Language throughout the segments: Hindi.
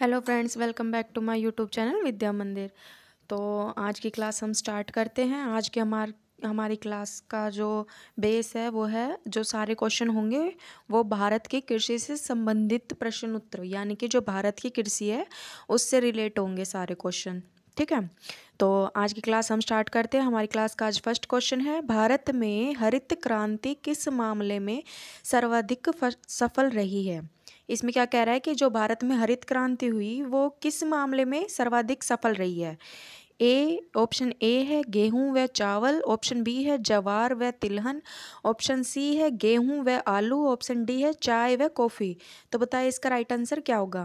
hello friends welcome back to my YouTube channel Vidya Mandir तो आज की क्लास हम स्टार्ट करते हैं आज के हमार हमारी क्लास का जो बेस है वो है जो सारे क्वेश्चन होंगे वो भारत की कृषि से संबंधित प्रश्न उत्तर यानी कि जो भारत की कृषि है उससे रिलेट होंगे सारे क्वेश्चन ठीक है तो आज की क्लास हम स्टार्ट करते हैं हमारी क्लास का आज फर्स्ट क्वेश्चन है भारत में हरित क्रांति किस मामले में सर्वाधिक सफल रही है इसमें क्या कह रहा है कि जो भारत में हरित क्रांति हुई वो किस मामले में सर्वाधिक सफल रही है ए ऑप्शन ए है गेहूं व चावल ऑप्शन बी है जवार व तिलहन ऑप्शन सी है गेहूं व आलू ऑप्शन डी है चाय व कॉफ़ी तो बताए इसका राइट आंसर क्या होगा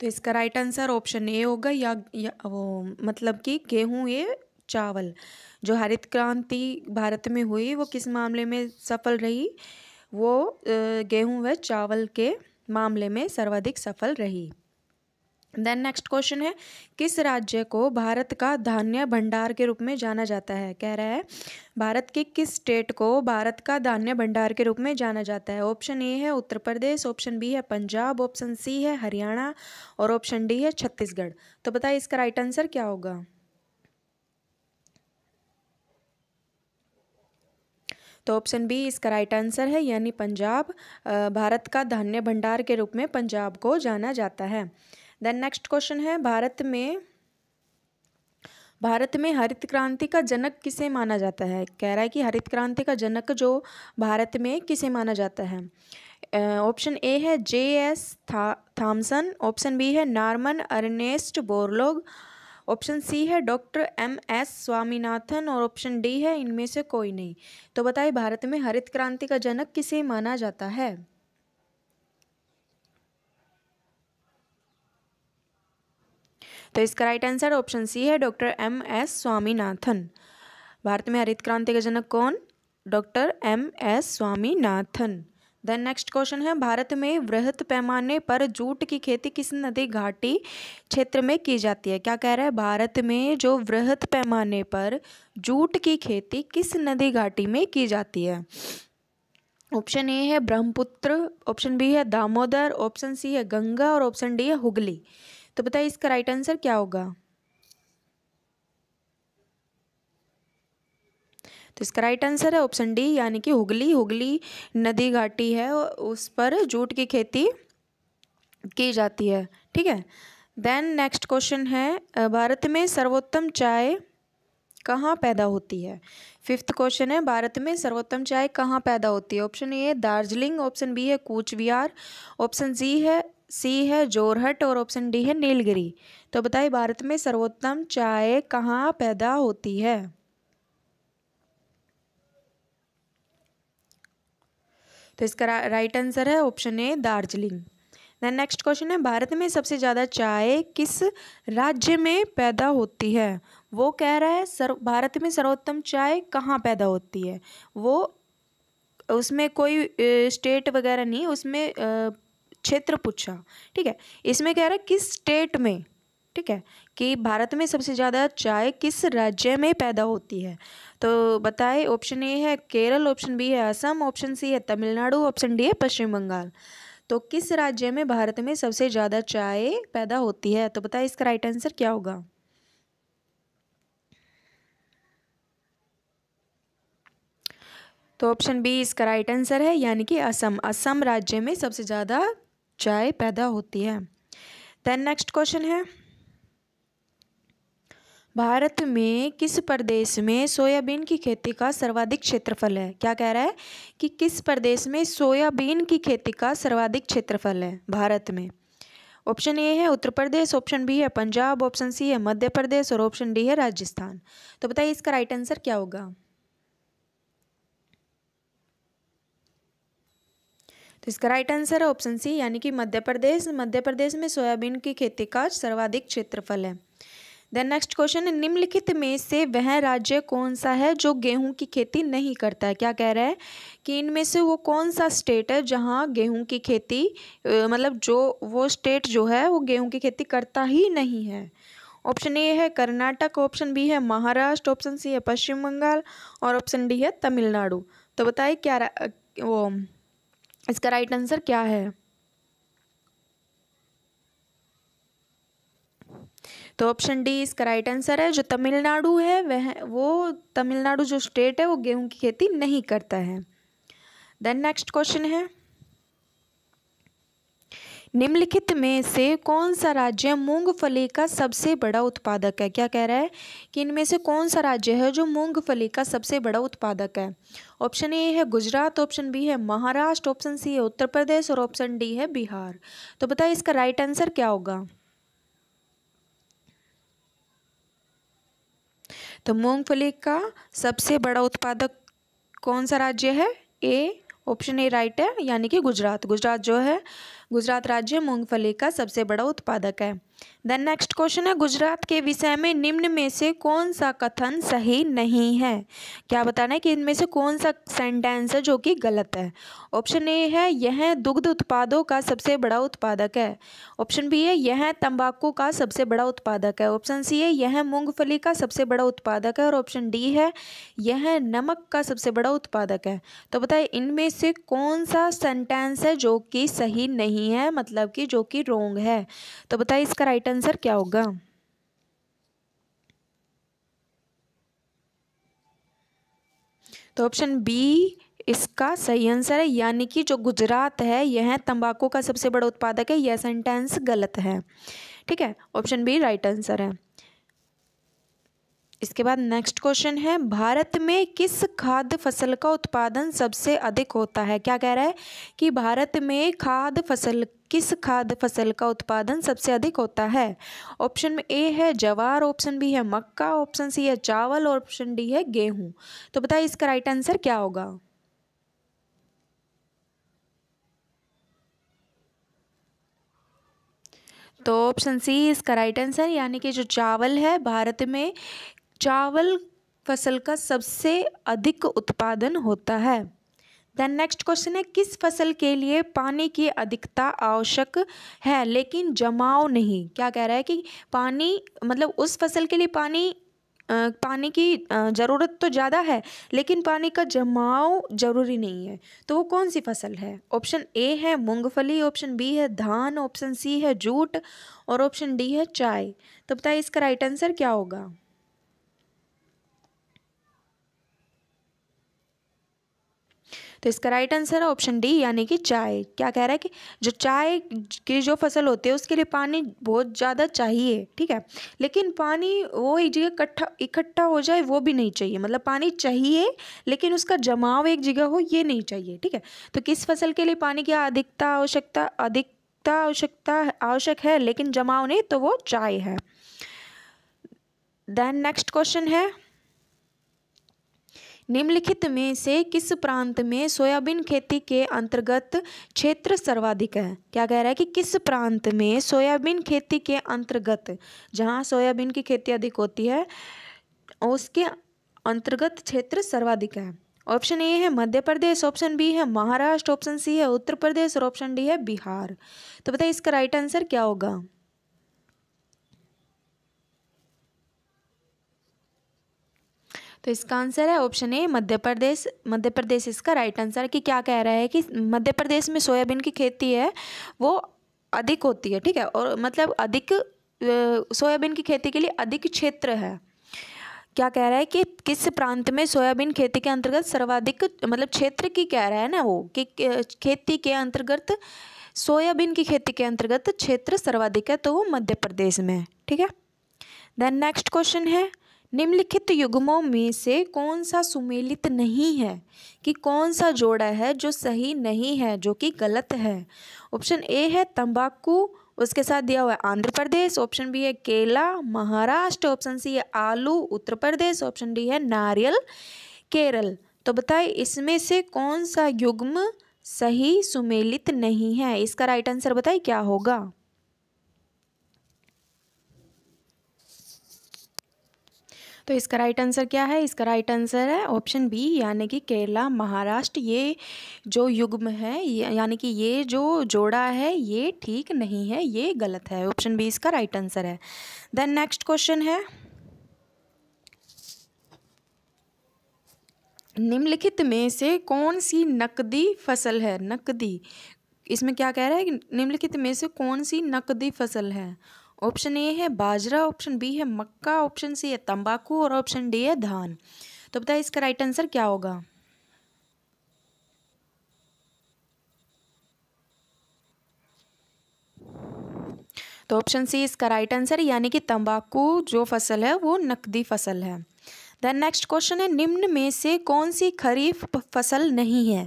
तो इसका राइट आंसर ऑप्शन ए होगा या, या वो मतलब कि गेहूं ये चावल जो हरित क्रांति भारत में हुई वो किस मामले में सफल रही वो गेहूँ व चावल के मामले में सर्वाधिक सफल रही देन नेक्स्ट क्वेश्चन है किस राज्य को भारत का धान्य भंडार के रूप में जाना जाता है कह रहा है भारत के किस स्टेट को भारत का धान्य भंडार के रूप में जाना जाता है ऑप्शन ए है उत्तर प्रदेश ऑप्शन बी है पंजाब ऑप्शन सी है हरियाणा और ऑप्शन डी है छत्तीसगढ़ तो बताइए इसका राइट आंसर क्या होगा तो ऑप्शन बी इसका राइट आंसर है यानी पंजाब भारत का धान्य भंडार के रूप में पंजाब को जाना जाता है देन नेक्स्ट क्वेश्चन है भारत में भारत में हरित क्रांति का जनक किसे माना जाता है कह रहा है कि हरित क्रांति का जनक जो भारत में किसे माना जाता है ऑप्शन ए है जे एस था थामसन ऑप्शन बी है Norman Ernest Borlaug option C है डॉक्टर एम एस स्वामीनाथन और ऑप्शन डी है इनमें से कोई नहीं तो बताइए भारत में हरित क्रांति का जनक किसे माना जाता है तो इसका राइट आंसर ऑप्शन सी है doctor M S Swaminathan Bharat में हरित क्रांति का जनक कौन doctor M S Swaminathan then next question है भारत में वृहत पैमाने पर जूट की खेती किस नदी घाटी क्षेत्र में की जाती है क्या कह रहा है भारत में जो वृहत पैमाने पर जूट की खेती किस नदी घाटी में की जाती है ऑप्शन ए है ब्रह्मपुत्र ऑप्शन बी है दामोदर ऑप्शन सी है गंगा और ऑप्शन डी है हुगली तो बताइए इसका राइट आंसर क्या होगा तो इसका राइट आंसर है ऑप्शन डी यानी कि हुगली हुगली नदी घाटी है उस पर जूट की खेती की जाती है ठीक है देन नेक्स्ट क्वेश्चन है भारत में सर्वोत्तम चाय कहाँ पैदा होती है फिफ्थ क्वेश्चन है भारत में सर्वोत्तम चाय कहाँ पैदा होती है option A Darjeeling option B है कूच ऑप्शन सी है सी है जोरहट और ऑप्शन डी है नीलगिरी तो बताइए भारत में सर्वोत्तम चाय कहाँ पैदा होती है तो इसका राइट आंसर है option A Darjeeling then next question है भारत में सबसे ज़्यादा चाय किस राज्य में पैदा होती है वो कह रहा है सर भारत में सर्वोत्तम चाय कहाँ पैदा होती है वो उसमें कोई स्टेट वगैरह नहीं उसमें क्षेत्र पूछा ठीक है इसमें कह रहा है किस स्टेट में ठीक है कि भारत में सबसे ज़्यादा चाय किस राज्य में पैदा होती है तो बताए ऑप्शन ए है केरल ऑप्शन बी है असम ऑप्शन सी है तमिलनाडु ऑप्शन डी है पश्चिम बंगाल तो किस राज्य में भारत में सबसे ज़्यादा चाय पैदा होती है तो बताए इसका राइट आंसर क्या होगा तो ऑप्शन बी इसका राइट आंसर है यानी कि असम असम राज्य में सबसे ज़्यादा चाय पैदा होती है देन नेक्स्ट क्वेश्चन है भारत में किस प्रदेश में सोयाबीन की खेती का सर्वाधिक क्षेत्रफल है क्या कह रहा है कि किस प्रदेश में सोयाबीन की खेती का सर्वाधिक क्षेत्रफल है भारत में ऑप्शन ए है उत्तर प्रदेश ऑप्शन बी है पंजाब ऑप्शन सी है मध्य प्रदेश और ऑप्शन डी है राजस्थान तो बताइए इसका राइट आंसर क्या होगा तो इसका राइट आंसर है ऑप्शन सी यानी कि मध्य प्रदेश मध्य प्रदेश में सोयाबीन की खेती का सर्वाधिक क्षेत्रफल है देन नेक्स्ट क्वेश्चन निम्नलिखित में से वह राज्य कौन सा है जो गेहूं की खेती नहीं करता है क्या कह रहा है कि इनमें से वो कौन सा स्टेट है जहां गेहूं की खेती मतलब जो वो स्टेट जो है वो गेहूं की खेती करता ही नहीं है ऑप्शन ए है कर्नाटक ऑप्शन बी है महाराष्ट्र ऑप्शन सी है पश्चिम बंगाल और ऑप्शन डी है तमिलनाडु तो बताइए क्या वो इसका राइट आंसर क्या है तो ऑप्शन डी इसका राइट आंसर है जो तमिलनाडु है वह वो तमिलनाडु जो स्टेट है वो गेहूं की खेती नहीं करता है देन नेक्स्ट क्वेश्चन है निम्नलिखित में से कौन सा राज्य मूंगफली का सबसे बड़ा उत्पादक है क्या कह रहा है कि इनमें से कौन सा राज्य है जो मूंगफली का सबसे बड़ा उत्पादक है ऑप्शन ए है गुजरात ऑप्शन बी है महाराष्ट्र ऑप्शन सी है उत्तर प्रदेश और ऑप्शन डी है बिहार तो बताइए इसका राइट आंसर क्या होगा तो मूंगफली का सबसे बड़ा उत्पादक कौन सा राज्य है ए ऑप्शन ए राइट है यानी कि गुजरात गुजरात जो है गुजरात राज्य मूंगफली का सबसे बड़ा उत्पादक है देन नेक्स्ट क्वेश्चन है गुजरात के विषय में निम्न में से कौन सा कथन सही नहीं है क्या बताना है कि इनमें से कौन सा सेंटेंस है जो कि गलत है ऑप्शन ए है यह दुग्ध उत्पादों का सबसे बड़ा उत्पादक है ऑप्शन बी है यह तंबाकू का सबसे बड़ा उत्पादक है ऑप्शन सी है यह मूंगफली का सबसे बड़ा उत्पादक है और ऑप्शन डी है यह नमक का सबसे बड़ा उत्पादक है तो बताए इनमें से कौन सा सेंटेंस है जो कि सही नहीं है मतलब कि जो कि रोंग है तो बताए इसका राइट आंसर क्या होगा तो ऑप्शन बी इसका सही आंसर है यानी कि जो गुजरात है यह तंबाकू का सबसे बड़ा उत्पादक है यह सेंटेंस गलत है ठीक है ऑप्शन बी राइट आंसर है इसके बाद नेक्स्ट क्वेश्चन है भारत में किस खाद्य फसल का उत्पादन सबसे अधिक होता है क्या कह रहा है कि भारत में खाद्य फसल किस खाद्य फसल का उत्पादन सबसे अधिक होता है ऑप्शन में ए है जवार ऑप्शन बी है मक्का ऑप्शन सी है चावल और ऑप्शन डी है गेहूं तो बताइए इसका राइट आंसर क्या होगा तो ऑप्शन सी इसका राइट आंसर यानी कि जो चावल है भारत में चावल फसल का सबसे अधिक उत्पादन होता है देन नेक्स्ट क्वेश्चन है किस फसल के लिए पानी की अधिकता आवश्यक है लेकिन जमाव नहीं क्या कह रहा है कि पानी मतलब उस फसल के लिए पानी आ, पानी की ज़रूरत तो ज़्यादा है लेकिन पानी का जमाव ज़रूरी नहीं है तो वो कौन सी फसल है ऑप्शन ए है मूंगफली ऑप्शन बी है धान ऑप्शन सी है जूट और ऑप्शन डी है चाय तो बताइए इसका राइट आंसर क्या होगा तो इसका राइट आंसर है ऑप्शन डी यानी कि चाय क्या कह रहा है कि जो चाय की जो फसल होती है उसके लिए पानी बहुत ज़्यादा चाहिए ठीक है लेकिन पानी वो एक जगह इकट्ठा इकट्ठा हो जाए वो भी नहीं चाहिए मतलब पानी चाहिए लेकिन उसका जमाव एक जगह हो ये नहीं चाहिए ठीक है तो किस फसल के लिए पानी की अधिकता आवश्यकता अधिकता आवश्यकता आवश्यक है लेकिन जमाव नहीं तो वो चाय है देन नेक्स्ट क्वेश्चन है निम्नलिखित में से किस प्रांत में सोयाबीन खेती के अंतर्गत क्षेत्र सर्वाधिक है क्या कह रहा है कि किस प्रांत में सोयाबीन खेती के अंतर्गत जहाँ सोयाबीन की खेती अधिक होती है उसके अंतर्गत क्षेत्र सर्वाधिक है ऑप्शन ए है मध्य प्रदेश ऑप्शन बी है महाराष्ट्र ऑप्शन सी है उत्तर प्रदेश और ऑप्शन डी है बिहार तो बताइए इसका राइट आंसर क्या होगा तो इसका आंसर है ऑप्शन ए मध्य प्रदेश मध्य प्रदेश इसका राइट आंसर है कि क्या कह रहा है कि मध्य प्रदेश में सोयाबीन की खेती है वो अधिक होती है ठीक है और मतलब अधिक सोयाबीन की खेती के लिए अधिक क्षेत्र है क्या कह रहा है कि किस प्रांत में सोयाबीन खेती के अंतर्गत सर्वाधिक मतलब क्षेत्र की कह रहा है ना वो कि खेती के अंतर्गत सोयाबीन की खेती के अंतर्गत क्षेत्र सर्वाधिक है तो वो मध्य प्रदेश में है ठीक है देन नेक्स्ट क्वेश्चन है निम्नलिखित युग्मों में से कौन सा सुमेलित नहीं है कि कौन सा जोड़ा है जो सही नहीं है जो कि गलत है ऑप्शन ए है तंबाकू उसके साथ दिया हुआ है आंध्र प्रदेश ऑप्शन बी है केला महाराष्ट्र ऑप्शन सी है आलू उत्तर प्रदेश ऑप्शन डी है नारियल केरल तो बताए इसमें से कौन सा युग्म सही सुमेलित नहीं है इसका राइट आंसर बताए क्या होगा तो इसका राइट आंसर क्या है इसका राइट आंसर है ऑप्शन बी यानी कि केरला महाराष्ट्र ये जो युग्म है यानी कि ये जो जोड़ा है ये ठीक नहीं है ये गलत है ऑप्शन बी इसका राइट आंसर है देन नेक्स्ट क्वेश्चन है निम्नलिखित में से कौन सी नकदी फसल है नकदी इसमें क्या कह रहा है निम्नलिखित में से कौन सी नकदी फसल है ऑप्शन ए है बाजरा ऑप्शन बी है मक्का ऑप्शन सी है तंबाकू और ऑप्शन डी है धान तो बताइए इसका राइट आंसर क्या होगा तो ऑप्शन सी इसका राइट आंसर यानी कि तंबाकू जो फसल है वो नकदी फसल है देन नेक्स्ट क्वेश्चन है निम्न में से कौन सी खरीफ फसल नहीं है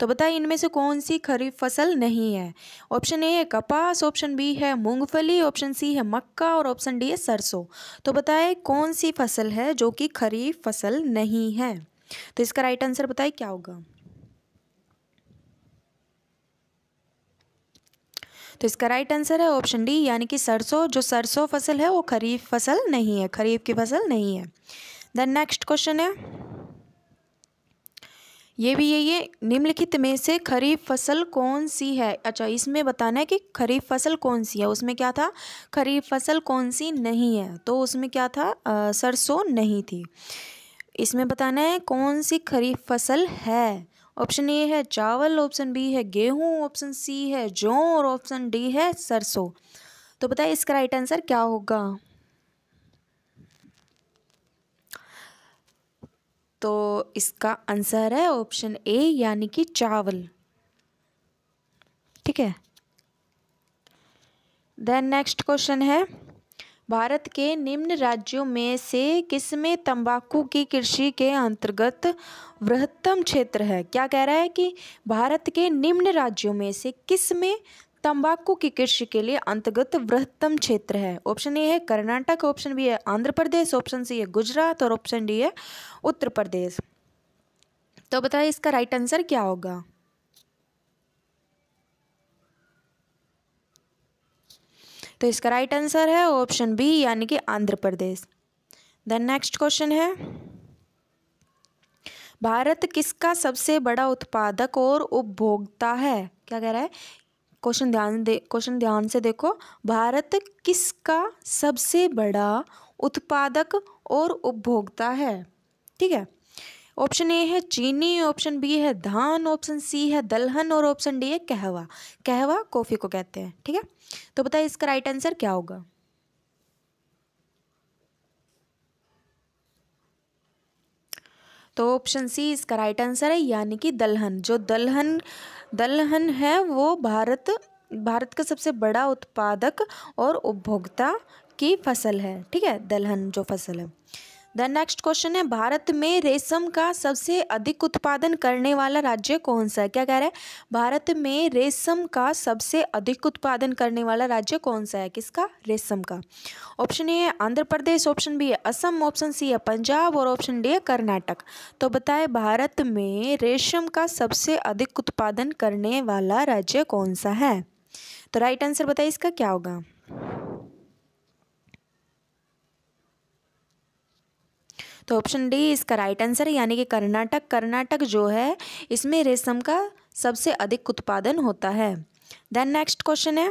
तो बताइए इनमें से कौन सी खरीफ फसल नहीं है ऑप्शन ए है कपास ऑप्शन बी है मूंगफली ऑप्शन सी है मक्का और ऑप्शन डी है सरसों तो बताए कौन सी फसल है जो कि खरीफ फसल नहीं है तो इसका राइट आंसर बताइए क्या होगा तो इसका राइट आंसर है ऑप्शन डी यानी कि सरसों जो सरसों फसल है वो खरीफ फसल नहीं है खरीफ की फसल नहीं है देन नेक्स्ट क्वेश्चन है ये भी यही है निम्नलिखित में से खरीफ फसल कौन सी है अच्छा इसमें बताना है कि खरीफ फसल कौन सी है उसमें क्या था खरीफ फसल कौन सी नहीं है तो उसमें क्या था सरसों नहीं थी इसमें बताना है कौन सी खरीफ फसल है ऑप्शन ए है चावल ऑप्शन बी है गेहूं ऑप्शन सी है जौ और ऑप्शन डी है सरसों तो बताए इसका राइट आंसर क्या होगा तो इसका आंसर है ऑप्शन ए यानी कि चावल ठीक है देन नेक्स्ट क्वेश्चन है भारत के निम्न राज्यों में से किस में तंबाकू की कृषि के अंतर्गत वृहत्तम क्षेत्र है क्या कह रहा है कि भारत के निम्न राज्यों में से किस में तंबाकू की कृषि के लिए अंतर्गत वृहत्तम क्षेत्र है ऑप्शन ए है कर्नाटक ऑप्शन बी है आंध्र प्रदेश ऑप्शन सी है गुजरात और ऑप्शन डी है उत्तर प्रदेश तो बताइए इसका राइट आंसर क्या होगा तो इसका राइट आंसर है ऑप्शन बी यानी कि Andhra Pradesh then next question है भारत किसका सबसे बड़ा उत्पादक और उपभोक्ता है क्या कह रहा है क्वेश्चन ध्यान दे क्वेश्चन ध्यान से देखो भारत किसका सबसे बड़ा उत्पादक और उपभोक्ता है ठीक है ऑप्शन ए है चीनी ऑप्शन बी है धान ऑप्शन सी है दलहन और ऑप्शन डी है कहवा कहवा कॉफ़ी को कहते हैं ठीक है तो बताइए इसका राइट आंसर क्या होगा तो ऑप्शन सी इसका राइट आंसर है यानी कि दलहन जो दलहन दलहन है वो भारत भारत का सबसे बड़ा उत्पादक और उपभोक्ता की फसल है ठीक है दलहन जो फसल है द नेक्स्ट क्वेश्चन है भारत में रेशम का सबसे अधिक उत्पादन करने वाला राज्य कौन सा है क्या कह रहा है भारत में रेशम का सबसे अधिक उत्पादन करने वाला राज्य कौन सा है किसका रेशम का ऑप्शन ए है आंध्र प्रदेश ऑप्शन बी है असम ऑप्शन सी है पंजाब और ऑप्शन डी है कर्नाटक तो बताए भारत में रेशम का सबसे अधिक उत्पादन करने वाला राज्य कौन सा है तो राइट आंसर बताइए इसका क्या होगा तो ऑप्शन डी इसका राइट आंसर है यानी कि कर्नाटक कर्नाटक जो है इसमें रेशम का सबसे अधिक उत्पादन होता है देन नेक्स्ट क्वेश्चन है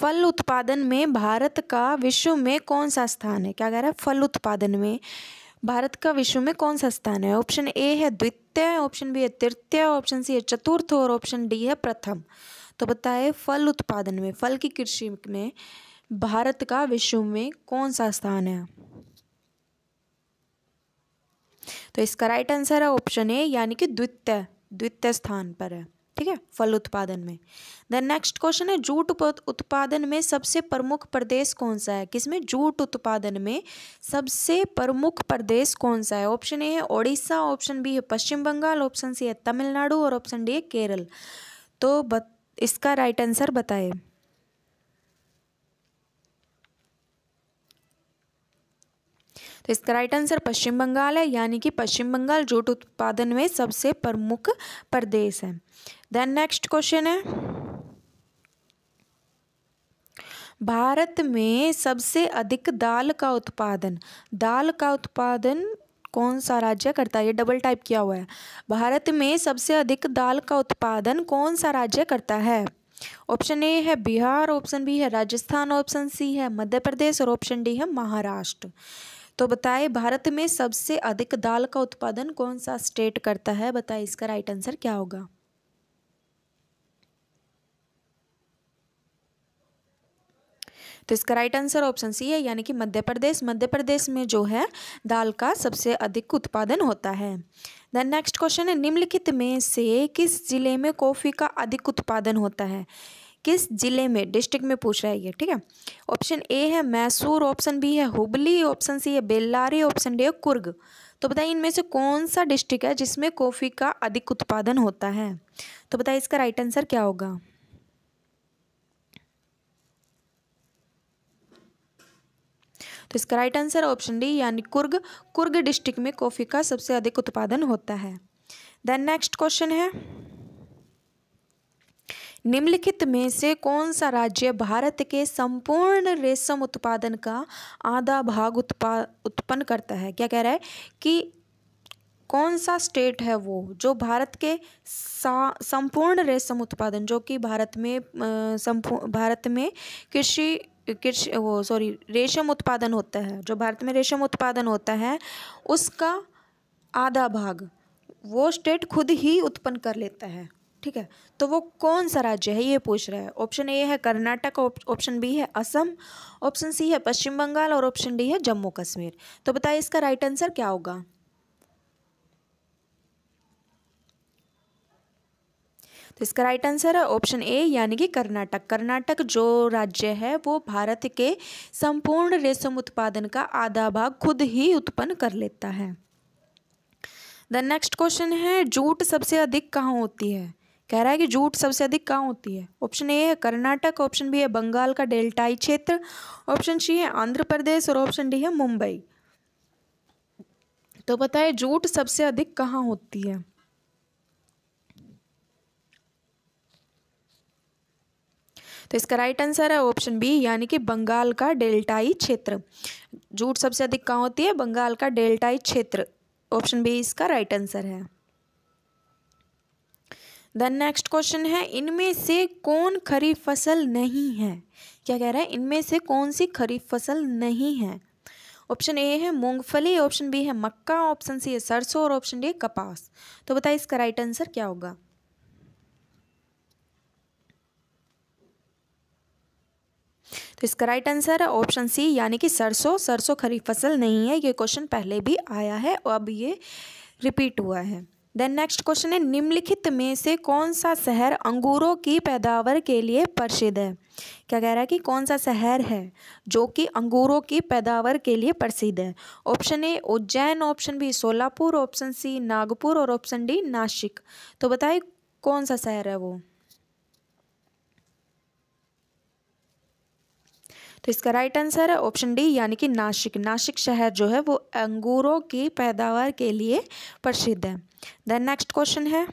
फल उत्पादन में भारत का विश्व में कौन सा स्थान है क्या कह रहा है फल उत्पादन में भारत का विश्व में कौन सा स्थान है ऑप्शन ए है द्वितीय ऑप्शन बी है तृतीय ऑप्शन सी है चतुर्थ और ऑप्शन डी है प्रथम तो बताए फल उत्पादन में फल की कृषि में भारत का विश्व में कौन सा स्थान है तो इसका राइट आंसर है ऑप्शन ए यानी कि द्वितीय द्वितीय स्थान पर है ठीक है फल उत्पादन में देन नेक्स्ट क्वेश्चन है जूट उत्पादन में सबसे प्रमुख प्रदेश कौन सा है किसमें जूट उत्पादन में सबसे प्रमुख प्रदेश कौन सा है ऑप्शन ए है ओडिशा ऑप्शन बी है पश्चिम बंगाल ऑप्शन सी है तमिलनाडु और ऑप्शन डी है केरल तो बत, इसका राइट आंसर बताए इसका राइट आंसर पश्चिम बंगाल है यानी कि पश्चिम बंगाल जूट उत्पादन में सबसे प्रमुख प्रदेश है देन नेक्स्ट क्वेश्चन है भारत में सबसे अधिक दाल का उत्पादन दाल का उत्पादन कौन सा राज्य करता है ये डबल टाइप किया हुआ है भारत में सबसे अधिक दाल का उत्पादन कौन सा राज्य करता है ऑप्शन ए है बिहार ऑप्शन बी है राजस्थान ऑप्शन सी है मध्य प्रदेश और ऑप्शन डी है महाराष्ट्र तो बताए भारत में सबसे अधिक दाल का उत्पादन कौन सा स्टेट करता है बताए इसका राइट आंसर क्या होगा तो इसका राइट आंसर ऑप्शन सी है यानी कि मध्य प्रदेश मध्य प्रदेश में जो है दाल का सबसे अधिक उत्पादन होता है देन नेक्स्ट क्वेश्चन है निम्नलिखित में से किस जिले में कॉफ़ी का अधिक उत्पादन होता है किस ज़िले में डिस्ट्रिक्ट में पूछ रहा है ये ठीक है ऑप्शन ए है मैसूर ऑप्शन बी है हुबली ऑप्शन सी है बेल्लारी ऑप्शन डी है कुर्ग तो बताइए इनमें से कौन सा डिस्ट्रिक्ट है जिसमें कॉफ़ी का अधिक उत्पादन होता है तो बताइए इसका राइट आंसर क्या होगा तो इसका राइट आंसर ऑप्शन डी यानी कुर्ग कुर्ग डिस्ट्रिक्ट में कॉफ़ी का सबसे अधिक उत्पादन होता है देन नेक्स्ट क्वेश्चन है निम्नलिखित में से कौन सा राज्य भारत के संपूर्ण रेशम उत्पादन का आधा भाग उत्पा उत्पन्न करता है क्या कह रहा है कि कौन सा स्टेट है वो जो भारत के संपूर्ण रेशम उत्पादन जो कि भारत में संपूर्ण भारत में कृषि कृषि वो सॉरी रेशम उत्पादन होता है जो भारत में रेशम उत्पादन होता है उसका आधा भाग वो स्टेट खुद ही उत्पन्न कर लेता है ठीक है तो वो कौन सा राज्य है ये पूछ रहा है ऑप्शन ए है कर्नाटक ऑप्शन बी है असम ऑप्शन सी है पश्चिम बंगाल और ऑप्शन डी है जम्मू कश्मीर तो बताइए इसका राइट आंसर क्या होगा तो इसका राइट आंसर है ऑप्शन ए यानी कि कर्नाटक कर्नाटक जो राज्य है वो भारत के संपूर्ण रेशम उत्पादन का आधा भाग खुद ही उत्पन्न कर लेता है द नेक्स्ट क्वेश्चन है जूट सबसे अधिक कहाँ होती है कह रहा है कि जूट सबसे अधिक कहाँ होती है ऑप्शन ए है कर्नाटक ऑप्शन बी है बंगाल का डेल्टाई क्षेत्र ऑप्शन सी है आंध्र प्रदेश और ऑप्शन डी है मुंबई तो बताए जूट सबसे अधिक कहाँ होती है तो इसका राइट आंसर है ऑप्शन बी यानी कि बंगाल का डेल्टाई क्षेत्र जूट सबसे अधिक कहाँ होती है बंगाल का डेल्टाई क्षेत्र ऑप्शन बी इसका राइट आंसर है देन नेक्स्ट क्वेश्चन है इनमें से कौन खरीफ फसल नहीं है क्या कह रहा है इनमें से कौन सी खरीफ फसल नहीं है ऑप्शन ए है मूंगफली ऑप्शन बी है मक्का ऑप्शन सी है सरसों और ऑप्शन डी है कपास तो बताइए इसका राइट आंसर क्या होगा तो इसका राइट आंसर है ऑप्शन सी यानी कि सरसों सरसों खरीफ फसल नहीं है ये क्वेश्चन पहले भी आया है और अब ये रिपीट हुआ है देन नेक्स्ट क्वेश्चन है निम्नलिखित में से कौन सा शहर अंगूरों की पैदावार के लिए प्रसिद्ध है क्या कह रहा है कि कौन सा शहर है जो कि अंगूरों की पैदावार के लिए प्रसिद्ध है option A Ujjain option B Solapur option C Nagpur और ऑप्शन डी नासिक तो बताइए कौन सा शहर है वो तो इसका राइट आंसर है ऑप्शन डी यानी कि नासिक नासिक शहर जो है वो अंगूरों की पैदावार के लिए प्रसिद्ध है देन नेक्स्ट क्वेश्चन है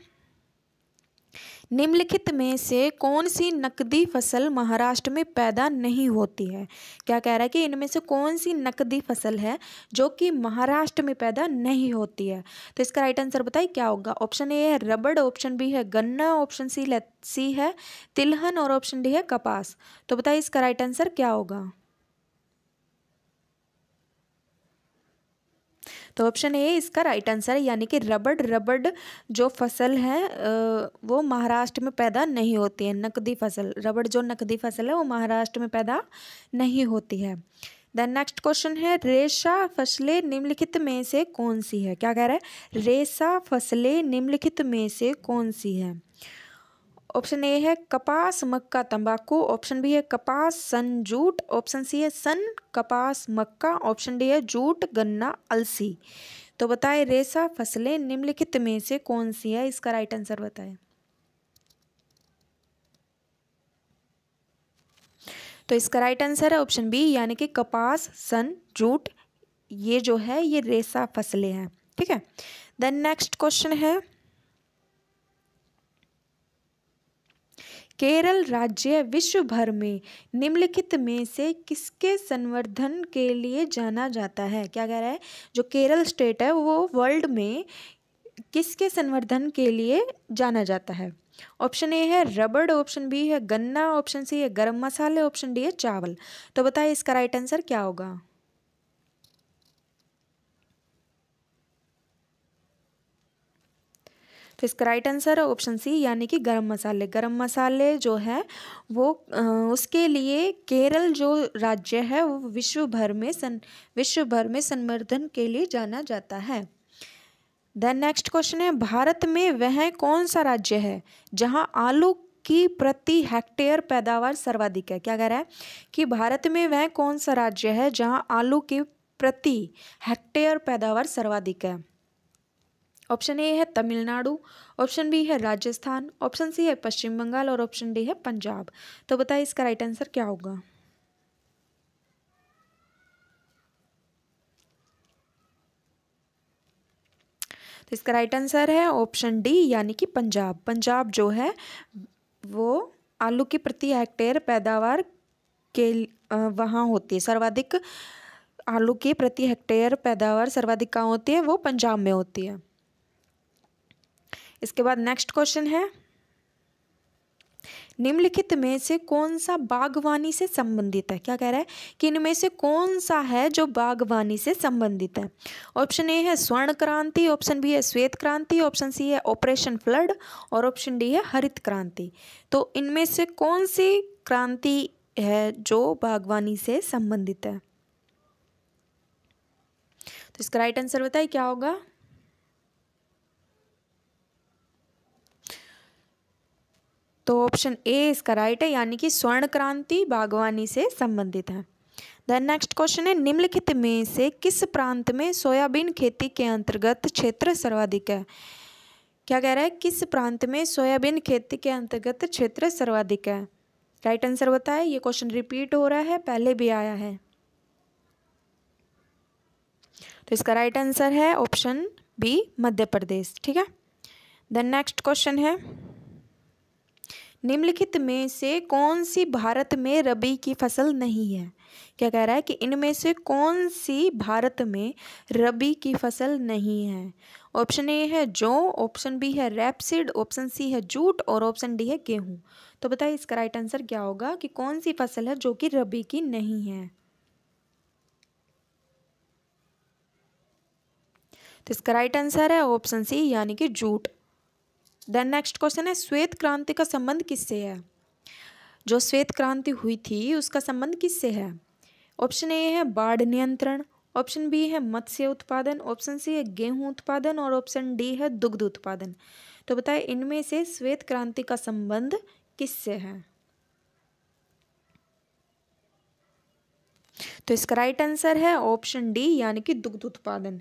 निम्नलिखित में से कौन सी नकदी फसल महाराष्ट्र में पैदा नहीं होती है क्या कह रहा है कि इनमें से कौन सी नकदी फसल है जो कि महाराष्ट्र में पैदा नहीं होती है तो इसका राइट आंसर बताइए क्या होगा ऑप्शन ए है रबड़ ऑप्शन बी है गन्ना ऑप्शन सी सी है तिलहन और ऑप्शन डी है कपास तो बताइए इसका राइट आंसर क्या होगा तो ऑप्शन ए इसका राइट आंसर है यानी कि रबड़ रबड़ जो फसल है वो महाराष्ट्र में पैदा नहीं होती है नकदी फसल रबड़ जो नकदी फसल है वो महाराष्ट्र में पैदा नहीं होती है देन नेक्स्ट क्वेश्चन है रेशा फसलें निम्नलिखित में से कौन सी है क्या कह रहा है रेशा फसलें निम्नलिखित में से कौन सी है ऑप्शन ए है कपास मक्का तंबाकू ऑप्शन बी है कपास सन जूट ऑप्शन सी है सन कपास मक्का ऑप्शन डी है जूट गन्ना अलसी तो बताए रेसा फसलें निम्नलिखित में से कौन सी है इसका राइट आंसर बताए तो इसका राइट आंसर है ऑप्शन बी यानी कि कपास सन जूट ये जो है ये रेसा फसलें हैं ठीक है देन नेक्स्ट क्वेश्चन है केरल राज्य विश्व भर में निम्नलिखित में से किसके संवर्धन के लिए जाना जाता है क्या कह रहा है जो केरल स्टेट है वो वर्ल्ड में किसके संवर्धन के लिए जाना जाता है ऑप्शन ए है रबड़ ऑप्शन बी है गन्ना ऑप्शन सी है गर्म मसाले ऑप्शन डी है चावल तो बताइए इसका राइट आंसर क्या होगा तो इसका राइट आंसर है ऑप्शन सी यानी कि गरम मसाले गरम मसाले जो है वो उसके लिए केरल जो राज्य है वो विश्व भर में सन विश्व भर में संवर्धन के लिए जाना जाता है देन नेक्स्ट क्वेश्चन है भारत में वह कौन सा राज्य है जहाँ आलू की प्रति हेक्टेयर पैदावार सर्वाधिक है क्या कह रहा है कि भारत में वह कौन सा राज्य है जहाँ आलू की प्रति हेक्टेयर पैदावार सर्वाधिक है ऑप्शन ए है तमिलनाडु ऑप्शन बी है राजस्थान ऑप्शन सी है पश्चिम बंगाल और ऑप्शन डी है पंजाब तो बताइए इसका राइट आंसर क्या होगा तो इसका राइट आंसर है ऑप्शन डी यानी कि पंजाब पंजाब जो है वो आलू की प्रति हेक्टेयर पैदावार के वहाँ होती है सर्वाधिक आलू के प्रति हेक्टेयर पैदावार सर्वाधिक कहाँ होती है वो पंजाब में होती है इसके बाद नेक्स्ट क्वेश्चन है निम्नलिखित में से कौन सा बागवानी से संबंधित है क्या कह रहा है कि इनमें से कौन सा है जो बागवानी से संबंधित है ऑप्शन ए है स्वर्ण क्रांति ऑप्शन बी है श्वेत क्रांति ऑप्शन सी है ऑपरेशन फ्लड और ऑप्शन डी है हरित क्रांति तो इनमें से कौन सी क्रांति है जो बागवानी से संबंधित है तो इसका राइट आंसर बताइए क्या होगा तो ऑप्शन ए इसका राइट है यानी कि स्वर्ण क्रांति बागवानी से संबंधित है देन नेक्स्ट क्वेश्चन है निम्नलिखित में से किस प्रांत में सोयाबीन खेती के अंतर्गत क्षेत्र सर्वाधिक है क्या कह रहा है किस प्रांत में सोयाबीन खेती के अंतर्गत क्षेत्र सर्वाधिक है राइट आंसर बताए ये क्वेश्चन रिपीट हो रहा है पहले भी आया है तो इसका राइट आंसर है ऑप्शन बी मध्य प्रदेश ठीक है देन नेक्स्ट क्वेश्चन है निम्नलिखित में से कौन सी भारत में रबी की फसल नहीं है क्या कह रहा है कि इनमें से कौन सी भारत में रबी की फसल नहीं है ऑप्शन ए है जौ ऑप्शन बी है रैपसीड ऑप्शन सी है जूट और ऑप्शन डी है गेहूँ तो बताइए इसका राइट आंसर क्या होगा कि कौन सी फसल है जो कि रबी की नहीं है तो इसका राइट आंसर है ऑप्शन सी यानी कि जूट देन नेक्स्ट क्वेश्चन है श्वेत क्रांति का संबंध किससे है जो श्वेत क्रांति हुई थी उसका संबंध किससे है ऑप्शन ए है बाढ़ नियंत्रण ऑप्शन बी है मत्स्य उत्पादन ऑप्शन सी है गेहूं उत्पादन और ऑप्शन डी है दुग्ध उत्पादन तो बताए इनमें से श्वेत क्रांति का संबंध किससे है तो इसका राइट आंसर है ऑप्शन डी यानी कि दुग्ध उत्पादन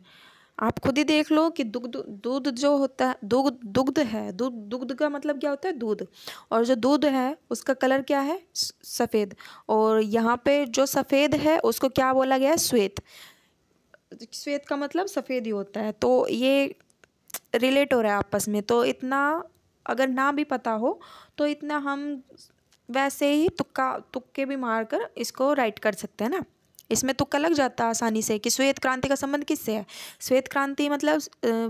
आप खुद ही देख लो कि दुग्ध दूध जो होता है दुग्ध दुग्ध है दूध दुग्ध का मतलब क्या होता है दूध और जो दूध है उसका कलर क्या है सफ़ेद और यहाँ पे जो सफ़ेद है उसको क्या बोला गया है श्वेत श्वेत का मतलब सफ़ेद ही होता है तो ये रिलेट हो रहा है आपस में तो इतना अगर ना भी पता हो तो इतना हम वैसे ही तुक्का तुक्के भी मार कर इसको राइट कर सकते हैं ना इसमें तुक्का तो लग जाता आसानी से कि श्वेत क्रांति का संबंध किससे है श्वेत क्रांति मतलब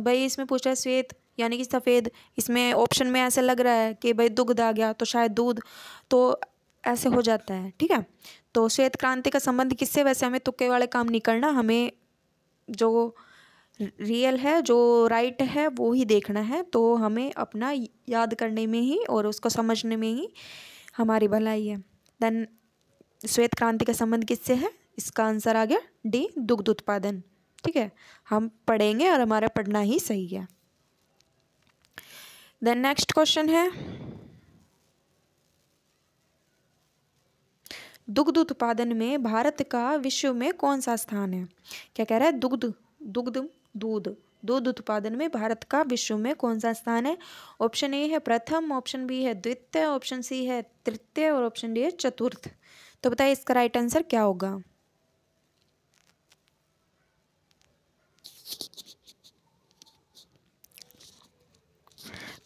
भाई इसमें पूछ रहा है श्वेत यानी कि सफ़ेद इसमें ऑप्शन में ऐसे लग रहा है कि भाई दुग्ध आ गया तो शायद दूध तो ऐसे हो जाता है ठीक है तो श्वेत क्रांति का संबंध किससे वैसे हमें तुक्के वाले काम नहीं करना हमें जो रियल है जो राइट है वो ही देखना है तो हमें अपना याद करने में ही और उसको समझने में ही हमारी भलाई है देन श्वेत क्रांति का संबंध किससे है इसका आंसर आ गया डी दुग्ध उत्पादन ठीक है हम पढ़ेंगे और हमारा पढ़ना ही सही है देन नेक्स्ट क्वेश्चन है दुग्ध उत्पादन में भारत का विश्व में कौन सा स्थान है क्या कह रहा है दुग्ध दुग्ध दूध दूध उत्पादन में भारत का विश्व में कौन सा स्थान है ऑप्शन ए है प्रथम ऑप्शन बी है द्वितीय ऑप्शन सी है तृतीय और ऑप्शन डी है चतुर्थ तो बताइए इसका राइट आंसर क्या होगा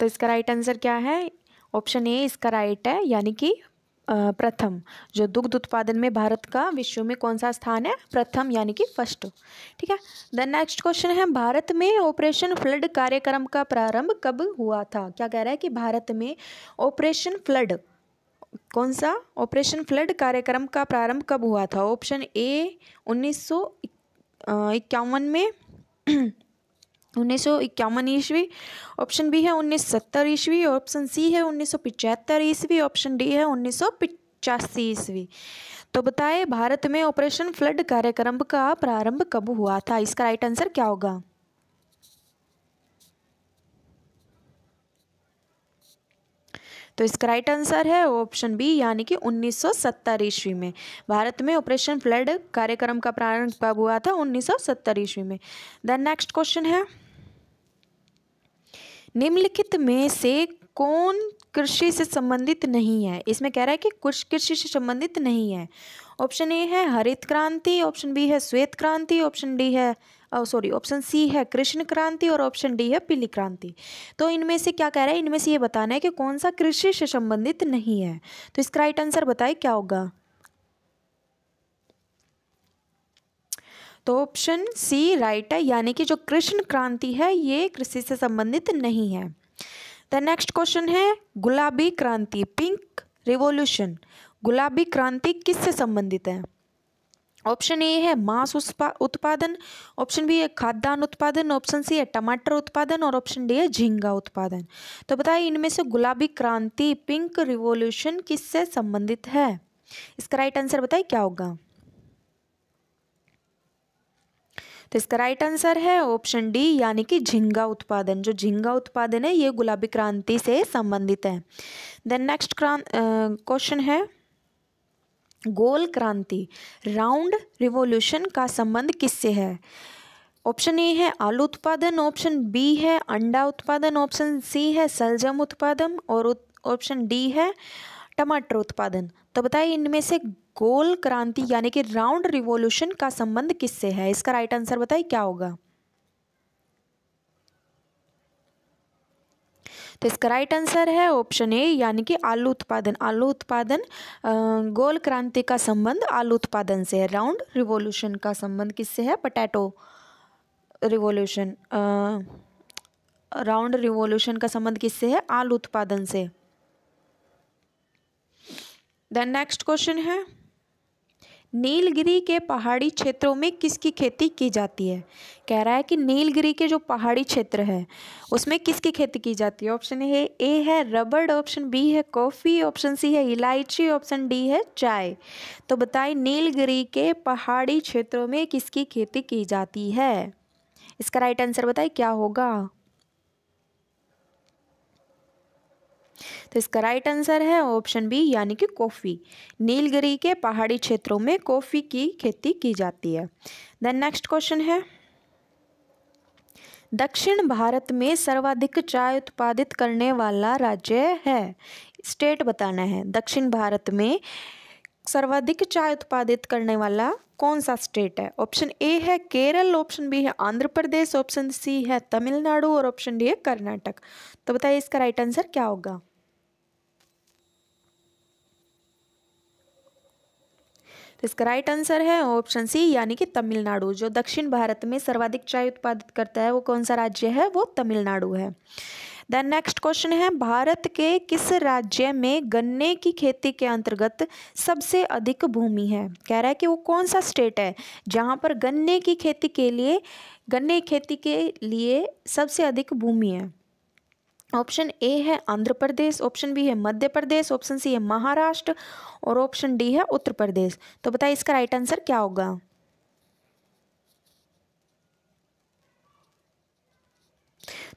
तो इसका राइट आंसर क्या है ऑप्शन ए इसका राइट है यानी कि प्रथम जो दुग्ध उत्पादन में भारत का विश्व में कौन सा स्थान है प्रथम यानी कि फर्स्ट ठीक है द नेक्स्ट क्वेश्चन है भारत में ऑपरेशन फ्लड कार्यक्रम का प्रारंभ कब हुआ था क्या कह रहा है कि भारत में ऑपरेशन फ्लड कौन सा ऑपरेशन फ्लड कार्यक्रम का प्रारंभ कब हुआ था ऑप्शन ए उन्नीस इक्यावन में उन्नीस सौ इक्यावन ईस्वी ऑप्शन बी है उन्नीस सत्तर ईस्वी ऑप्शन सी है उन्नीस सौ ईस्वी ऑप्शन डी है उन्नीस सौ ईस्वी तो बताए भारत में ऑपरेशन फ्लड कार्यक्रम का प्रारंभ कब हुआ था इसका राइट आंसर क्या होगा तो इसका राइट आंसर है ऑप्शन बी यानी कि 1970 ईस्वी में भारत में ऑपरेशन फ्लड कार्यक्रम का प्रारंभ कब हुआ था 1970 ईस्वी में देन नेक्स्ट क्वेश्चन है निम्नलिखित में से कौन कृषि से संबंधित नहीं है इसमें कह रहा है कि कुछ कृषि से संबंधित नहीं है ऑप्शन ए है हरित क्रांति ऑप्शन बी है श्वेत क्रांति ऑप्शन डी है सॉरी ऑप्शन सी है कृष्ण क्रांति और ऑप्शन डी है पीली क्रांति तो इनमें से क्या कह रहा है इनमें से ये बताना है कि कौन सा कृषि से संबंधित नहीं है तो इसका राइट आंसर बताए क्या होगा तो ऑप्शन सी राइट है यानी कि जो कृष्ण क्रांति है ये कृषि से संबंधित नहीं है द नेक्स्ट क्वेश्चन है गुलाबी क्रांति पिंक रिवोल्यूशन गुलाबी क्रांति किससे संबंधित है ऑप्शन ए है मांस उत्पादन ऑप्शन बी है खाद्यान्न उत्पादन ऑप्शन सी है टमाटर उत्पादन और ऑप्शन डी है झींगा उत्पादन तो बताइए इनमें से गुलाबी क्रांति पिंक रिवोल्यूशन किससे संबंधित है इसका राइट आंसर बताइए क्या होगा तो इसका राइट आंसर है ऑप्शन डी यानी कि झिंगा उत्पादन जो झिंगा उत्पादन है ये गुलाबी क्रांति से संबंधित है देन नेक्स्ट क्वेश्चन है गोल क्रांति राउंड रिवोल्यूशन का संबंध किससे है ऑप्शन ए है आलू उत्पादन ऑप्शन बी है अंडा उत्पादन ऑप्शन सी है सलजम उत्पादन और ऑप्शन डी है टमाटर उत्पादन तो बताइए इनमें से गोल क्रांति यानी कि राउंड रिवॉल्यूशन का संबंध किससे है इसका राइट आंसर बताइए क्या होगा तो इसका राइट आंसर है ऑप्शन ए यानी कि आलू उत्पादन आलू उत्पादन गोल क्रांति का संबंध आलू उत्पादन से है राउंड रिवॉल्यूशन का संबंध किससे है पटैटो रिवॉल्यूशन राउंड रिवॉल्यूशन का संबंध किससे है आलू उत्पादन से देन नेक्स्ट क्वेश्चन है नीलगिरी के पहाड़ी क्षेत्रों में किसकी खेती की जाती है कह रहा है कि नीलगिरी के जो पहाड़ी क्षेत्र है उसमें किसकी खेती की जाती है ऑप्शन है ए है रबड़ ऑप्शन बी है कॉफ़ी ऑप्शन सी है इलायची ऑप्शन डी है चाय तो बताए नीलगिरी के पहाड़ी क्षेत्रों में किसकी खेती की जाती है इसका राइट आंसर बताए क्या होगा तो इसका राइट आंसर है ऑप्शन बी यानी कि कॉफ़ी नीलगिरी के पहाड़ी क्षेत्रों में कॉफ़ी की खेती की जाती है देन नेक्स्ट क्वेश्चन है दक्षिण भारत में सर्वाधिक चाय उत्पादित करने वाला राज्य है स्टेट बताना है दक्षिण भारत में सर्वाधिक चाय उत्पादित करने वाला कौन सा स्टेट है ऑप्शन ए है केरल ऑप्शन बी है आंध्र प्रदेश ऑप्शन सी है तमिलनाडु और ऑप्शन डी है कर्नाटक तो बताइए इसका राइट आंसर क्या होगा तो इसका राइट आंसर है ऑप्शन सी यानी कि तमिलनाडु जो दक्षिण भारत में सर्वाधिक चाय उत्पादित करता है वो कौन सा राज्य है वो तमिलनाडु है देन नेक्स्ट क्वेश्चन है भारत के किस राज्य में गन्ने की खेती के अंतर्गत सबसे अधिक भूमि है कह रहा है कि वो कौन सा स्टेट है जहाँ पर गन्ने की खेती के लिए गन्ने खेती के लिए सबसे अधिक भूमि है ऑप्शन ए है आंध्र प्रदेश ऑप्शन बी है मध्य प्रदेश ऑप्शन सी है महाराष्ट्र और ऑप्शन डी है उत्तर प्रदेश तो बताइए इसका राइट आंसर क्या होगा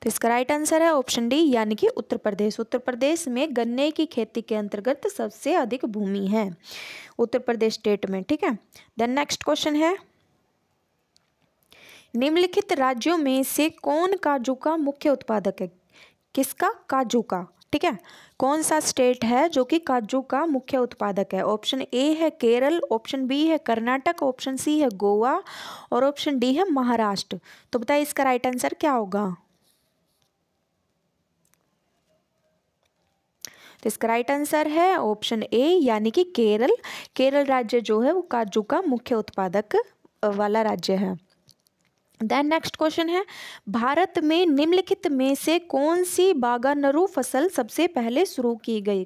तो इसका राइट आंसर है ऑप्शन डी यानी कि उत्तर प्रदेश उत्तर प्रदेश में गन्ने की खेती के अंतर्गत सबसे अधिक भूमि है उत्तर प्रदेश स्टेट में ठीक है देन नेक्स्ट क्वेश्चन है निम्नलिखित राज्यों में से कौन काजू का मुख्य उत्पादक है किसका काजू का ठीक है कौन सा स्टेट है जो कि काजू का मुख्य उत्पादक है ऑप्शन ए है केरल ऑप्शन बी है कर्नाटक ऑप्शन सी है गोवा और ऑप्शन डी है महाराष्ट्र तो बताइए इसका राइट आंसर क्या होगा तो इसका राइट आंसर है ऑप्शन ए यानी कि केरल केरल राज्य जो है वो काजू का मुख्य उत्पादक वाला राज्य है देन नेक्स्ट क्वेश्चन है भारत में निम्नलिखित में से कौन सी बागानरू फसल सबसे पहले शुरू की गई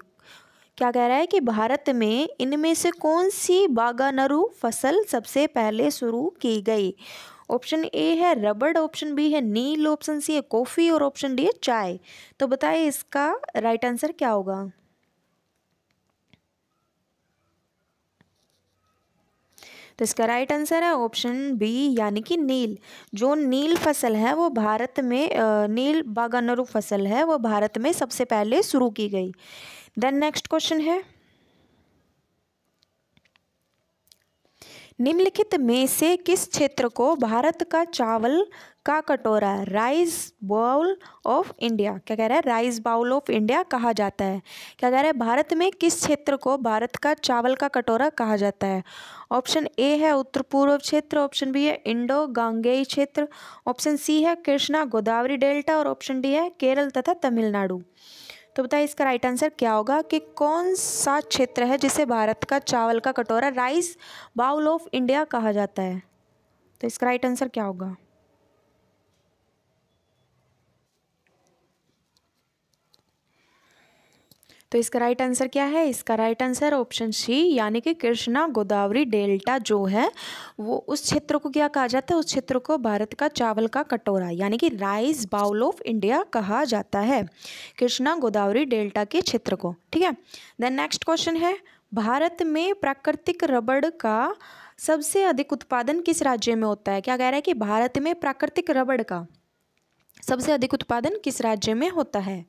क्या कह रहा है कि भारत में इनमें से कौन सी बागानरू फसल सबसे पहले शुरू की गई ऑप्शन ए है रबड़ ऑप्शन बी है नील ऑप्शन सी है कॉफ़ी और ऑप्शन डी है चाय तो बताइए इसका राइट आंसर क्या होगा तो इसका राइट आंसर है ऑप्शन बी यानी कि नील जो नील फसल है वो भारत में नील बागानरू फसल है वो भारत में सबसे पहले शुरू की गई देन नेक्स्ट क्वेश्चन है निम्नलिखित में से किस क्षेत्र को भारत का चावल का कटोरा राइस बाउल ऑफ इंडिया क्या कह रहा है राइस बाउल ऑफ इंडिया कहा जाता है क्या कह रहा है भारत में किस क्षेत्र को भारत का चावल का कटोरा कहा जाता है ऑप्शन ए है उत्तर पूर्व क्षेत्र ऑप्शन बी है इंडो गांगेई क्षेत्र ऑप्शन सी है कृष्णा गोदावरी डेल्टा और ऑप्शन डी है केरल तथा तमिलनाडु तो बताइए इसका राइट आंसर क्या होगा कि कौन सा क्षेत्र है जिसे भारत का चावल का कटोरा राइस बाउल ऑफ इंडिया कहा जाता है तो इसका राइट आंसर क्या होगा तो इसका राइट आंसर क्या है इसका राइट आंसर ऑप्शन सी यानी कि कृष्णा गोदावरी डेल्टा जो है वो उस क्षेत्र को क्या कहा जाता है उस क्षेत्र को भारत का चावल का कटोरा यानी कि राइस बाउल ऑफ इंडिया कहा जाता है कृष्णा गोदावरी डेल्टा के क्षेत्र को ठीक है देन नेक्स्ट क्वेश्चन है भारत में प्राकृतिक रबड़ का सबसे अधिक उत्पादन किस राज्य में होता है क्या कह रहा है कि भारत में प्राकृतिक रबड़ का सबसे अधिक उत्पादन किस राज्य में होता है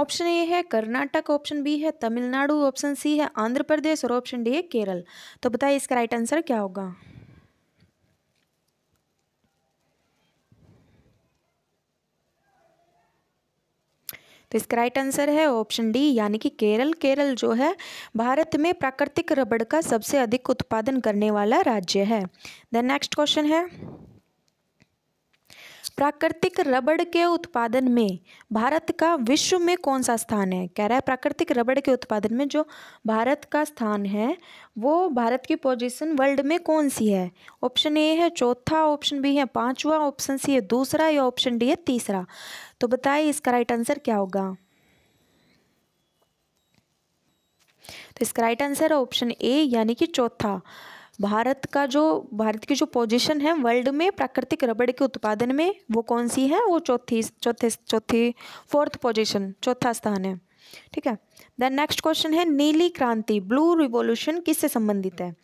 ऑप्शन ए है कर्नाटक ऑप्शन बी है तमिलनाडु ऑप्शन सी है आंध्र प्रदेश और ऑप्शन डी है केरल तो बताइए इसका राइट आंसर क्या होगा तो इसका राइट आंसर है ऑप्शन डी यानी कि केरल केरल जो है भारत में प्राकृतिक रबड़ का सबसे अधिक उत्पादन करने वाला राज्य है देन नेक्स्ट क्वेश्चन है प्राकृतिक रबड़ के उत्पादन में भारत का विश्व में कौन सा स्थान है कह रहा है प्राकृतिक रबड़ के उत्पादन में जो भारत का स्थान है वो भारत की पोजीशन वर्ल्ड में कौन सी है ऑप्शन ए है चौथा ऑप्शन बी है पांचवा ऑप्शन सी है दूसरा या ऑप्शन डी है तीसरा तो बताइए इसका राइट आंसर क्या होगा तो इसका राइट आंसर है ऑप्शन ए यानी कि चौथा भारत का जो भारत की जो पोजीशन है वर्ल्ड में प्राकृतिक रबड़ के उत्पादन में वो कौन सी है वो चौथी चौथे चौथी फोर्थ पोजीशन चौथा स्थान है ठीक है देन नेक्स्ट क्वेश्चन है नीली क्रांति ब्लू रिवोल्यूशन किससे संबंधित है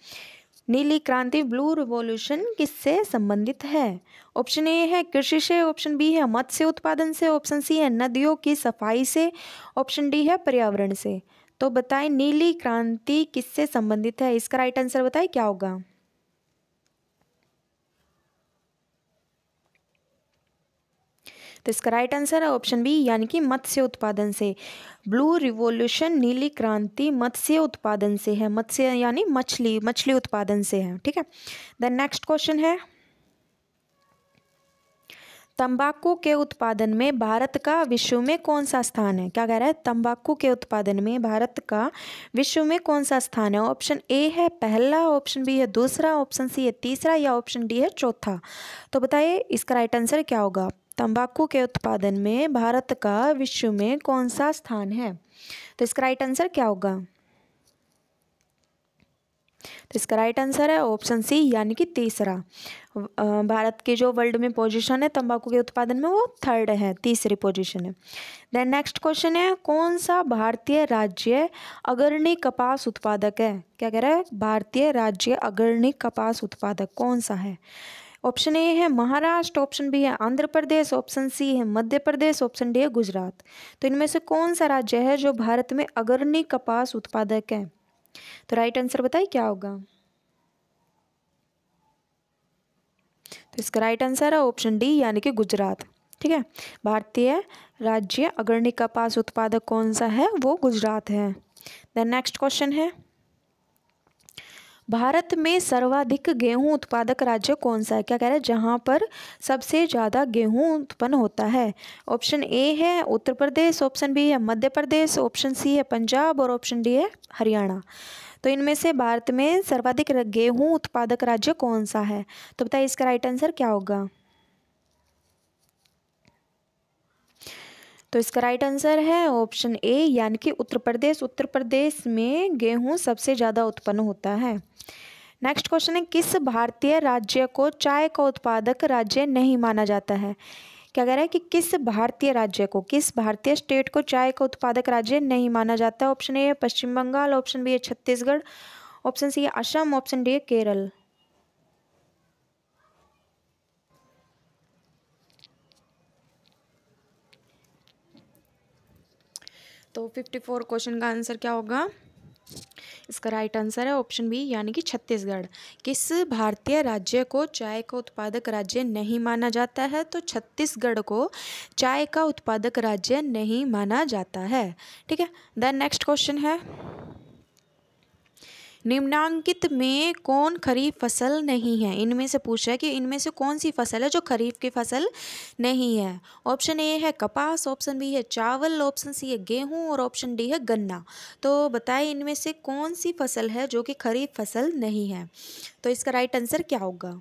नीली क्रांति ब्लू रिवोल्यूशन किससे संबंधित है ऑप्शन ए है कृषि से ऑप्शन बी है मत्स्य उत्पादन से ऑप्शन सी है नदियों की सफाई से ऑप्शन डी है पर्यावरण से तो बताएं नीली क्रांति किससे संबंधित है इसका राइट आंसर बताएं क्या होगा तो इसका राइट आंसर है ऑप्शन बी यानी कि मत्स्य उत्पादन से ब्लू रिवॉल्यूशन नीली क्रांति मत्स्य उत्पादन से है मत्स्य यानी मछली मछली उत्पादन से है ठीक है द नेक्स्ट क्वेश्चन है तंबाकू के उत्पादन में भारत का विश्व में कौन सा स्थान है क्या कह रहा है तंबाकू के उत्पादन में भारत का विश्व में कौन सा स्थान है ऑप्शन ए है पहला ऑप्शन बी है दूसरा ऑप्शन सी है तीसरा या ऑप्शन डी है चौथा तो बताइए इसका राइट आंसर क्या होगा तंबाकू के उत्पादन में भारत का विश्व में कौन सा स्थान है तो इसका राइट आंसर क्या होगा तो इसका राइट आंसर है ऑप्शन सी यानी कि तीसरा भारत के जो वर्ल्ड में पोजीशन है तंबाकू के उत्पादन में वो थर्ड है तीसरी पोजीशन है देन नेक्स्ट क्वेश्चन है कौन सा भारतीय राज्य अग्रणी कपास उत्पादक है क्या कह रहा है भारतीय राज्य अग्रणी कपास उत्पादक कौन सा है ऑप्शन ए है महाराष्ट्र ऑप्शन बी है आंध्र प्रदेश ऑप्शन सी है मध्य प्रदेश ऑप्शन डी है गुजरात तो इनमें से कौन सा राज्य है जो भारत में अग्रणी कपास उत्पादक है तो राइट आंसर बताइए क्या होगा तो इसका राइट आंसर है ऑप्शन डी यानी कि गुजरात ठीक है भारतीय राज्य अग्रणी कपास उत्पादक कौन सा है वो गुजरात है देन नेक्स्ट क्वेश्चन है भारत में सर्वाधिक गेहूं उत्पादक राज्य कौन सा है क्या कह रहा है जहाँ पर सबसे ज़्यादा गेहूं उत्पन्न होता है ऑप्शन ए है उत्तर प्रदेश ऑप्शन बी है मध्य प्रदेश ऑप्शन सी है पंजाब और ऑप्शन डी है हरियाणा तो इनमें से भारत में सर्वाधिक गेहूं उत्पादक राज्य कौन सा है तो बताइए इसका राइट आंसर क्या होगा तो इसका राइट आंसर है ऑप्शन ए यानी कि उत्तर प्रदेश उत्तर प्रदेश में गेहूं सबसे ज़्यादा उत्पन्न होता है नेक्स्ट क्वेश्चन है किस भारतीय राज्य को चाय का उत्पादक राज्य नहीं माना जाता है क्या कह रहा है कि किस भारतीय राज्य को किस भारतीय स्टेट को चाय का उत्पादक राज्य नहीं माना जाता है ऑप्शन ए है पश्चिम बंगाल ऑप्शन बी है छत्तीसगढ़ ऑप्शन सी है असम ऑप्शन डी है केरल तो फिफ्टी फोर क्वेश्चन का आंसर क्या होगा इसका राइट आंसर है ऑप्शन बी यानी कि छत्तीसगढ़ किस भारतीय राज्य को चाय का उत्पादक राज्य नहीं माना जाता है तो छत्तीसगढ़ को चाय का उत्पादक राज्य नहीं माना जाता है ठीक है देन नेक्स्ट क्वेश्चन है निम्नांकित में कौन खरीफ फसल नहीं है इनमें से पूछा है कि इनमें से कौन सी फसल है जो खरीफ की फसल नहीं है ऑप्शन ए है कपास ऑप्शन बी है चावल ऑप्शन सी है गेहूं और ऑप्शन डी है गन्ना तो बताए इनमें से कौन सी फसल है जो कि खरीफ फसल नहीं है तो इसका राइट आंसर क्या होगा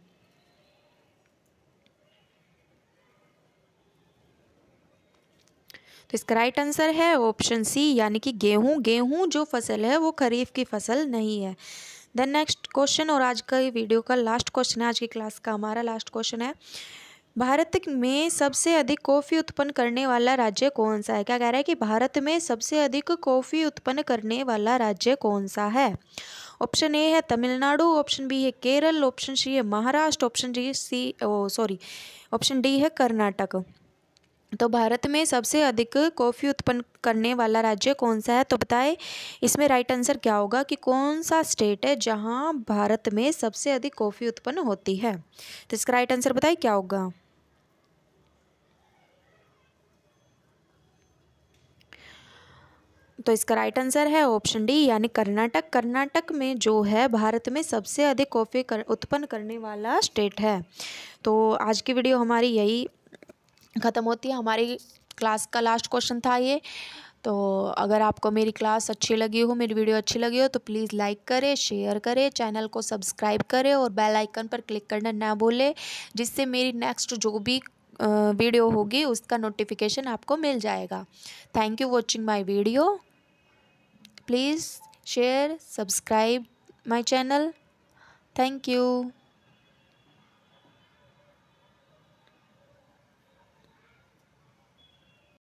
तो इसका राइट आंसर है ऑप्शन सी यानी कि गेहूँ गेहूँ जो फसल है वो खरीफ की फसल नहीं है देन नेक्स्ट क्वेश्चन और आज का वीडियो का लास्ट क्वेश्चन है आज की क्लास का हमारा लास्ट क्वेश्चन है भारत में सबसे अधिक कॉफ़ी उत्पन्न करने वाला राज्य कौन सा है क्या कह रहा है कि भारत में सबसे अधिक कॉफ़ी उत्पन्न करने वाला राज्य कौन सा है ऑप्शन ए है तमिलनाडु ऑप्शन बी है केरल ऑप्शन सी है Maharashtra option D C O sorry option D है कर्नाटक तो भारत में सबसे अधिक कॉफ़ी उत्पन्न करने वाला राज्य कौन सा है तो बताएं इसमें राइट आंसर क्या होगा कि कौन सा स्टेट है जहां भारत में सबसे अधिक कॉफ़ी उत्पन्न होती है तो इसका राइट आंसर बताएं क्या होगा तो इसका राइट आंसर है ऑप्शन डी यानी कर्नाटक कर्नाटक में जो है भारत में सबसे अधिक कॉफ़ी कर, उत्पन्न करने वाला स्टेट है तो आज की वीडियो हमारी यही ख़त्म होती है हमारी क्लास का लास्ट क्वेश्चन था ये तो अगर आपको मेरी क्लास अच्छी लगी हो मेरी वीडियो अच्छी लगी हो तो प्लीज़ लाइक करें शेयर करें चैनल को सब्सक्राइब करें और बेल आइकन पर क्लिक करना ना भूलें जिससे मेरी नेक्स्ट जो भी वीडियो होगी उसका नोटिफिकेशन आपको मिल जाएगा thank you watching my video please share subscribe my channel thank you